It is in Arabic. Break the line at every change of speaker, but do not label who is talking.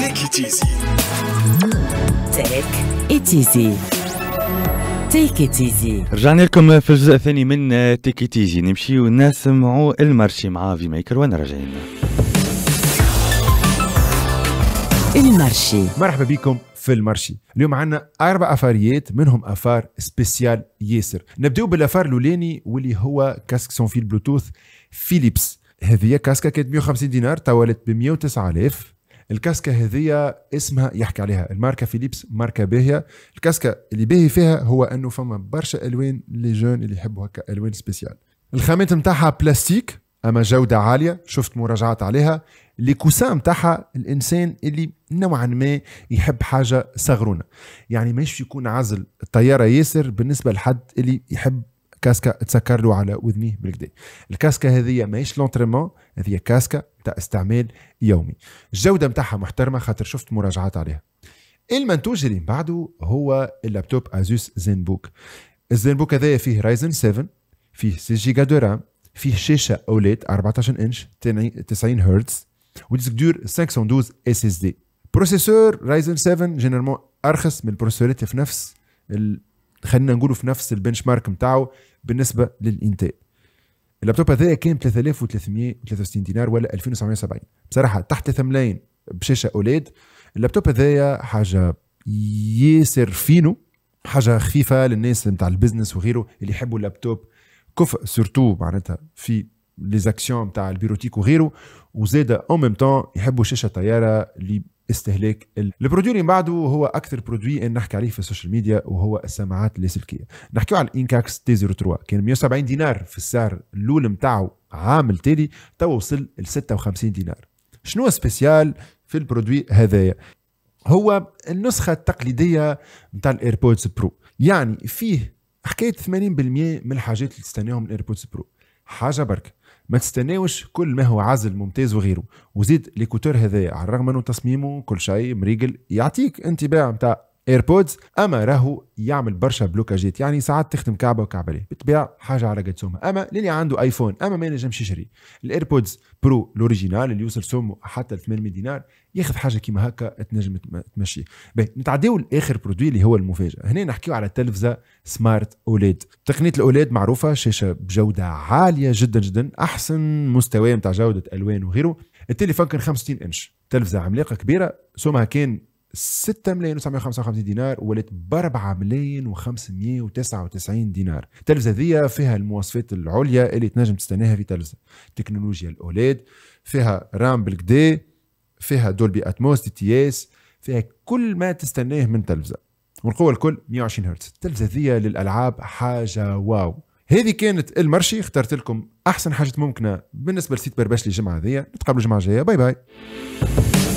تك تيزي تك تيزي تيكي تيزي رجعنا لكم في الجزء الثاني من تيكي تيزي نمشيو نسمعوا المارشي مع في ميكر وانا راجعين المارشي مرحبا بكم في المارشي اليوم عندنا اربع افاريات منهم افار سبيسيال ياسر نبداو بالافار الاولاني واللي هو كاسك سون فيل بلوتوث فيليبس هذه كاسكا كانت 150 دينار طوالت ب 109000 الكاسكه هذه اسمها يحكي عليها الماركه فيليبس ماركه باهيه الكاسكه اللي باهي فيها هو انه فما برشا الوان لي جون اللي يحبوا هكا الوان سبيسيال الخامات نتاعها بلاستيك اما جوده عاليه شفت مراجعات عليها لي كوسان نتاعها الانسان اللي نوعا ما يحب حاجه صغرونه يعني ماشي يكون عزل الطياره ياسر بالنسبه لحد اللي يحب كاسكا تسكر له على اذنيه بالكدا الكاسكا هذه ماهيش لونترمون هذه كاسكا تاع استعمال يومي الجوده نتاعها محترمه خاطر شفت مراجعات عليها المنتوج اللي من بعده هو اللابتوب ازوس زين بوك الزين بوك هذايا فيه رايزن 7 فيه 6 جيجا دو رام فيه شاشه اوليد 14 انش 90 هرتز وديسك دور 512 اس اس دي بروسيسور رايزن 7 جينيرمون ارخص من البروسيسورات في نفس خلينا نقولوا في نفس البنش مارك نتاعو بالنسبه للانتاج اللابتوب هذايا كان 3363 دينار ولا 2970 بصراحه تحت 3 ملايين بشاشه اوليد اللابتوب هذايا حاجه ياسر فينو حاجه خفيفه للناس نتاع البزنس وغيره اللي يحبوا اللابتوب كفء سورتو معناتها في ليزاكسيون تاع البيروتيك وغيره وزاد او ميم تون يحبوا شاشه طياره لاستهلاك البرودوي اللي بعده هو اكثر برودوي نحكي عليه في السوشيال ميديا وهو السماعات اللاسلكيه نحكيو على الانكاكس تي 03 كان 170 دينار في السعر الاول نتاعو عام التالي تو وصل ل 56 دينار شنو سبيسيال في البرودوي هذايا هو النسخه التقليديه نتاع الايربودز برو يعني فيه حكايه 80% من الحاجات اللي تستناهم الايربودز برو حاجه بركة ما تستناوش كل ما هو عزل ممتاز وغيره وزيد ليكوتور هذايا على الرغم انه تصميمه كل شيء مريقل يعطيك انطباع نتاع ايربودز اما راهو يعمل برشا بلوكاجات يعني ساعات تخدم كعبه وكعبه بتبيع حاجه على قد سومها اما للي عنده ايفون اما ما ينجمش يشري الايربودز برو الاوريجينال اللي يوصل سومه حتى 800 دينار ياخذ حاجه كيما هكا تنجم تمشي باهي نتعداو لاخر برودوي اللي هو المفاجاه هنا نحكيو على التلفزه سمارت اوليد تقنيه الاوليد معروفه شاشه بجوده عاليه جدا جدا احسن مستوى نتاع جوده الوان وغيره التليفون كان 65 انش تلفزه عملاقه كبيره سومها كان 6 ملايين و955 دينار ولات ب 4 ملايين و599 دينار التلفزه ذي فيها المواصفات العليا اللي تنجم تستناها في تلفزه تكنولوجيا الاولاد فيها رام بالكدا فيها دولبي اتموس دي تي اس فيها كل ما تستناه من تلفزه والقوه الكل 120 هرتز التلفزه ذي للالعاب حاجه واو هذه كانت المرشي اخترت لكم احسن حاجه ممكنه بالنسبه لسيت برباش الجمعه ذي نتقابلوا الجمعه الجايه باي باي